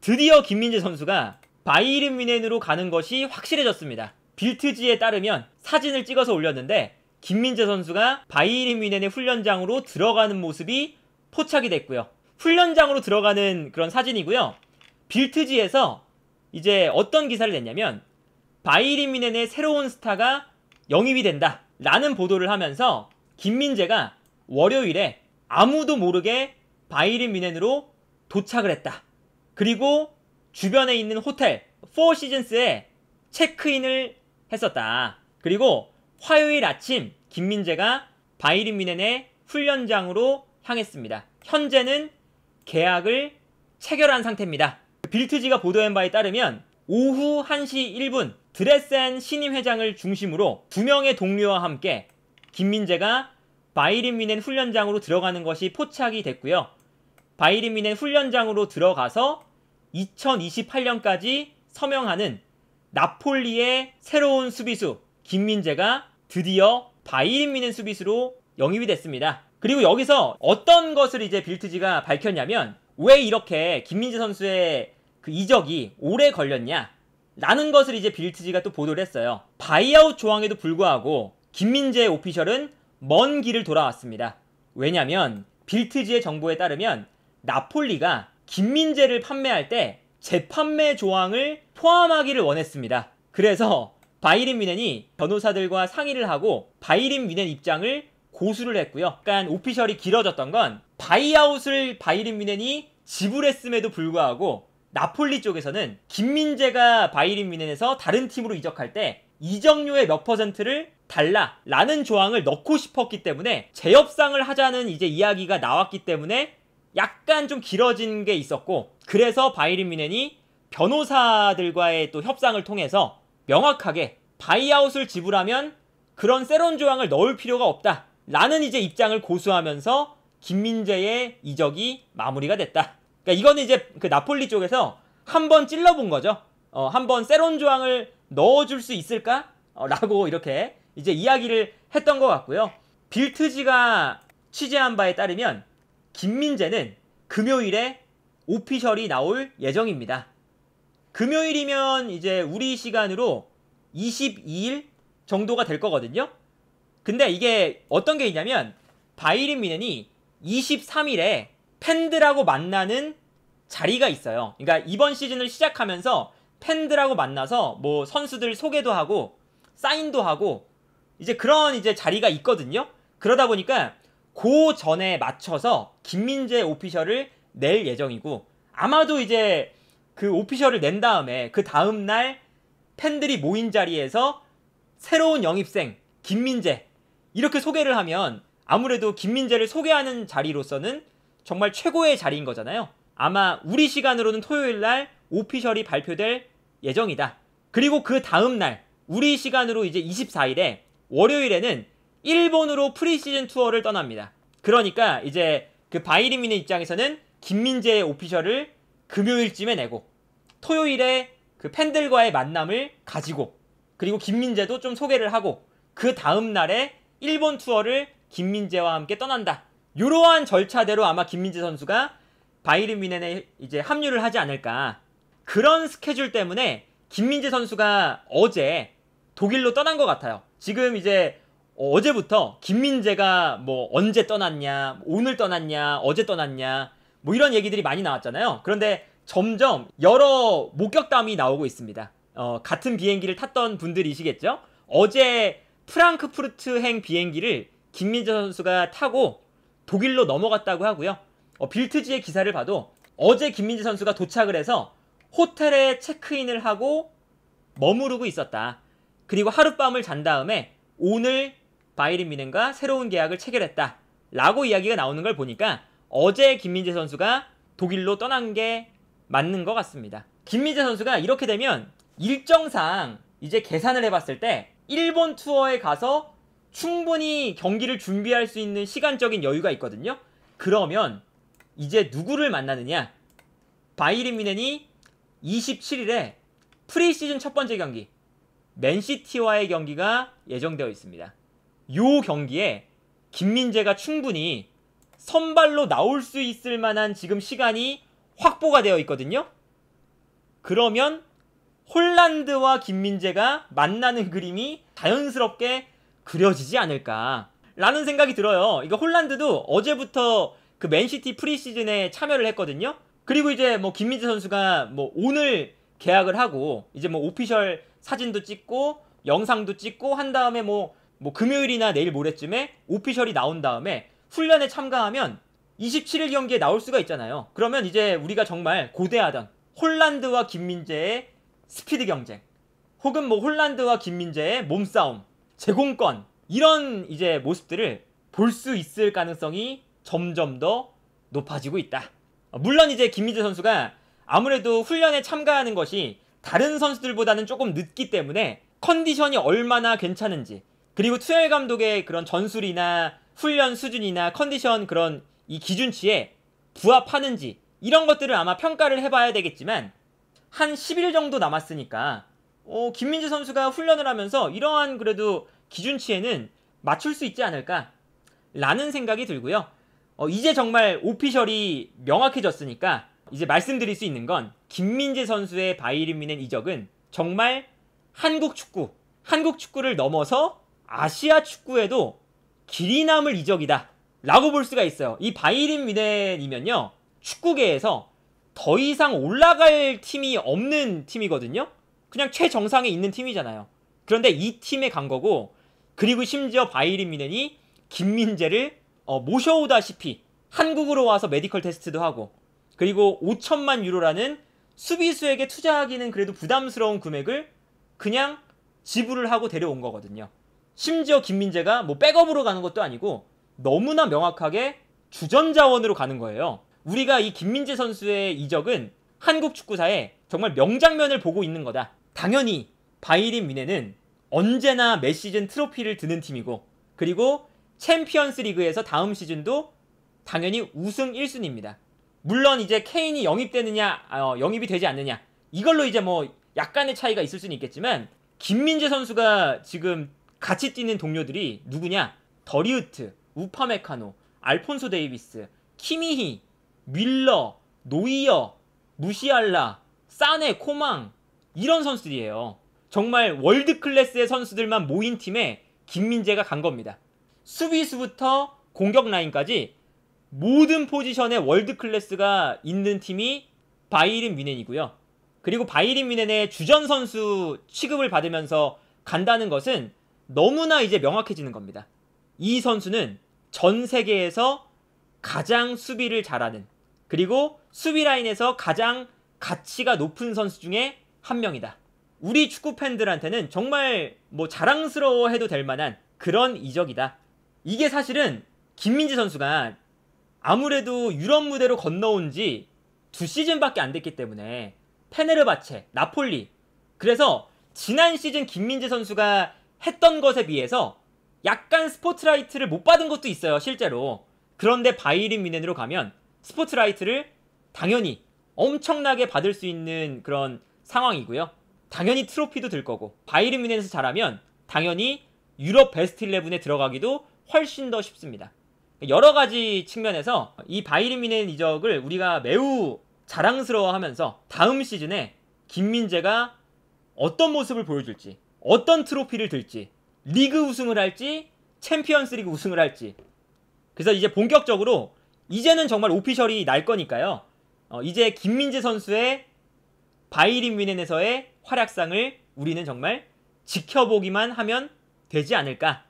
드디어 김민재 선수가 바이른 미넨으로 가는 것이 확실해졌습니다. 빌트지에 따르면 사진을 찍어서 올렸는데 김민재 선수가 바이른 미넨의 훈련장으로 들어가는 모습이 포착이 됐고요. 훈련장으로 들어가는 그런 사진이고요. 빌트지에서 이제 어떤 기사를 냈냐면 바이른 미넨의 새로운 스타가 영입이 된다 라는 보도를 하면서 김민재가 월요일에 아무도 모르게 바이른 미넨으로 도착을 했다. 그리고 주변에 있는 호텔 포 시즌스에 체크인을 했었다. 그리고 화요일 아침 김민재가 바이린 미넨의 훈련장으로 향했습니다. 현재는 계약을 체결한 상태입니다. 빌트지가 보도한 바에 따르면 오후 1시 1분 드레센 신임 회장을 중심으로 두 명의 동료와 함께 김민재가 바이린 미넨 훈련장으로 들어가는 것이 포착이 됐고요. 바이린 미넨 훈련장으로 들어가서 2028년까지 서명하는 나폴리의 새로운 수비수 김민재가 드디어 바이린 미는 수비수로 영입이 됐습니다. 그리고 여기서 어떤 것을 이제 빌트지가 밝혔냐면 왜 이렇게 김민재 선수의 그 이적이 오래 걸렸냐 라는 것을 이제 빌트지가 또 보도를 했어요. 바이아웃 조항에도 불구하고 김민재 오피셜은 먼 길을 돌아왔습니다. 왜냐면 빌트지의 정보에 따르면 나폴리가 김민재를 판매할 때 재판매 조항을 포함하기를 원했습니다. 그래서 바이린 위넨이 변호사들과 상의를 하고 바이린 위넨 입장을 고수를 했고요. 약간 오피셜이 길어졌던 건 바이아웃을 바이린 위넨이 지불했음에도 불구하고 나폴리 쪽에서는 김민재가 바이린 위넨에서 다른 팀으로 이적할 때 이적료의 몇 퍼센트를 달라 라는 조항을 넣고 싶었기 때문에 재협상을 하자는 이제 이야기가 나왔기 때문에 약간 좀 길어진 게 있었고 그래서 바이린 미넨이 변호사들과의 또 협상을 통해서 명확하게 바이아웃을 지불하면 그런 새로운 조항을 넣을 필요가 없다. 라는 이제 입장을 고수하면서 김민재의 이적이 마무리가 됐다. 그러니까 이거는 이제 그 나폴리 쪽에서 한번 찔러본 거죠. 어, 한번 새로운 조항을 넣어줄 수 있을까? 어, 라고 이렇게 이제 이야기를 했던 것 같고요. 빌트지가 취재한 바에 따르면 김민재는 금요일에 오피셜이 나올 예정입니다. 금요일이면 이제 우리 시간으로 22일 정도가 될 거거든요. 근데 이게 어떤 게 있냐면 바이린 미넨이 23일에 팬들하고 만나는 자리가 있어요. 그러니까 이번 시즌을 시작하면서 팬들하고 만나서 뭐 선수들 소개도 하고 사인도 하고 이제 그런 이제 자리가 있거든요. 그러다 보니까 그 전에 맞춰서 김민재 오피셜을 낼 예정이고 아마도 이제 그 오피셜을 낸 다음에 그 다음 날 팬들이 모인 자리에서 새로운 영입생 김민재 이렇게 소개를 하면 아무래도 김민재를 소개하는 자리로서는 정말 최고의 자리인 거잖아요. 아마 우리 시간으로는 토요일 날 오피셜이 발표될 예정이다. 그리고 그 다음 날 우리 시간으로 이제 24일에 월요일에는 일본으로 프리시즌 투어를 떠납니다. 그러니까 이제 그 바이리민의 입장에서는 김민재의 오피셜을 금요일쯤에 내고 토요일에 그 팬들과의 만남을 가지고 그리고 김민재도 좀 소개를 하고 그 다음 날에 일본 투어를 김민재와 함께 떠난다. 이러한 절차대로 아마 김민재 선수가 바이리 미넨에 이제 합류를 하지 않을까. 그런 스케줄 때문에 김민재 선수가 어제 독일로 떠난 것 같아요. 지금 이제 어, 제부터 김민재가 뭐 언제 떠났냐, 오늘 떠났냐, 어제 떠났냐, 뭐 이런 얘기들이 많이 나왔잖아요. 그런데 점점 여러 목격담이 나오고 있습니다. 어, 같은 비행기를 탔던 분들이시겠죠? 어제 프랑크푸르트행 비행기를 김민재 선수가 타고 독일로 넘어갔다고 하고요. 어, 빌트지의 기사를 봐도 어제 김민재 선수가 도착을 해서 호텔에 체크인을 하고 머무르고 있었다. 그리고 하룻밤을 잔 다음에 오늘 바이에 미넨과 새로운 계약을 체결했다. 라고 이야기가 나오는 걸 보니까 어제 김민재 선수가 독일로 떠난 게 맞는 것 같습니다. 김민재 선수가 이렇게 되면 일정상 이제 계산을 해봤을 때 일본 투어에 가서 충분히 경기를 준비할 수 있는 시간적인 여유가 있거든요. 그러면 이제 누구를 만나느냐? 바이린 미넨이 27일에 프리시즌 첫 번째 경기 맨시티와의 경기가 예정되어 있습니다. 요 경기에 김민재가 충분히 선발로 나올 수 있을 만한 지금 시간이 확보가 되어 있거든요. 그러면 홀란드와 김민재가 만나는 그림이 자연스럽게 그려지지 않을까 라는 생각이 들어요. 이거 홀란드도 어제부터 그 맨시티 프리시즌에 참여를 했거든요. 그리고 이제 뭐 김민재 선수가 뭐 오늘 계약을 하고 이제 뭐 오피셜 사진도 찍고 영상도 찍고 한 다음에 뭐뭐 금요일이나 내일 모레쯤에 오피셜이 나온 다음에 훈련에 참가하면 27일 경기에 나올 수가 있잖아요. 그러면 이제 우리가 정말 고대하던 홀란드와 김민재의 스피드 경쟁, 혹은 뭐 홀란드와 김민재의 몸싸움, 제공권 이런 이제 모습들을 볼 수 있을 가능성이 점점 더 높아지고 있다. 물론 이제 김민재 선수가 아무래도 훈련에 참가하는 것이 다른 선수들보다는 조금 늦기 때문에 컨디션이 얼마나 괜찮은지 그리고 투엘 감독의 그런 전술이나 훈련 수준이나 컨디션 그런 이 기준치에 부합하는지 이런 것들을 아마 평가를 해봐야 되겠지만 한 10일 정도 남았으니까 어, 김민재 선수가 훈련을 하면서 이러한 그래도 기준치에는 맞출 수 있지 않을까 라는 생각이 들고요. 어, 이제 정말 오피셜이 명확해졌으니까 이제 말씀드릴 수 있는 건 김민재 선수의 바이에른 미넨 이적은 정말 한국 축구, 한국 축구를 넘어서 아시아 축구에도 길이 남을 이적이다 라고 볼 수가 있어요. 이 바이린 미넨이면요. 축구계에서 더 이상 올라갈 팀이 없는 팀이거든요. 그냥 최정상에 있는 팀이잖아요. 그런데 이 팀에 간 거고 그리고 심지어 바이린 미넨이 김민재를 어, 모셔오다시피 한국으로 와서 메디컬 테스트도 하고 그리고 5천만 유로라는 수비수에게 투자하기는 그래도 부담스러운 금액을 그냥 지불을 하고 데려온 거거든요. 심지어 김민재가 뭐 백업으로 가는 것도 아니고 너무나 명확하게 주전 자원으로 가는 거예요. 우리가 이 김민재 선수의 이적은 한국 축구사에 정말 명장면을 보고 있는 거다. 당연히 바이린 미네는 언제나 매 시즌 트로피를 드는 팀이고 그리고 챔피언스 리그에서 다음 시즌도 당연히 우승 1순위입니다. 물론 이제 케인이 영입되느냐 아, 어, 영입이 되지 않느냐 이걸로 이제 뭐 약간의 차이가 있을 수는 있겠지만 김민재 선수가 지금 같이 뛰는 동료들이 누구냐? 더리우트, 우파메카노, 알폰소 데이비스, 키미히, 밀러, 노이어, 무시알라, 사네, 코망 이런 선수들이에요. 정말 월드 클래스의 선수들만 모인 팀에 김민재가 간 겁니다. 수비수부터 공격 라인까지 모든 포지션에 월드 클래스가 있는 팀이 바이린 뮌헨이고요. 그리고 바이린 뮌헨의 주전 선수 취급을 받으면서 간다는 것은 너무나 이제 명확해지는 겁니다. 이 선수는 전 세계에서 가장 수비를 잘하는 그리고 수비 라인에서 가장 가치가 높은 선수 중에 한 명이다. 우리 축구 팬들한테는 정말 뭐 자랑스러워해도 될 만한 그런 이적이다. 이게 사실은 김민지 선수가 아무래도 유럽 무대로 건너온 지 두 시즌밖에 안 됐기 때문에 페네르바체, 나폴리 그래서 지난 시즌 김민지 선수가 했던 것에 비해서 약간 스포트라이트를 못 받은 것도 있어요, 실제로. 그런데 바이린 미넨으로 가면 스포트라이트를 당연히 엄청나게 받을 수 있는 그런 상황이고요. 당연히 트로피도 들 거고 바이른 미넨에서 잘하면 당연히 유럽 베스트 11에 들어가기도 훨씬 더 쉽습니다. 여러 가지 측면에서 이 바이른 미넨 이적을 우리가 매우 자랑스러워하면서 다음 시즌에 김민재가 어떤 모습을 보여줄지 어떤 트로피를 들지 리그 우승을 할지 챔피언스 리그 우승을 할지 그래서 이제 본격적으로 이제는 정말 오피셜이 날 거니까요 어, 이제 김민재 선수의 바이린 위넨에서의 활약상을 우리는 정말 지켜보기만 하면 되지 않을까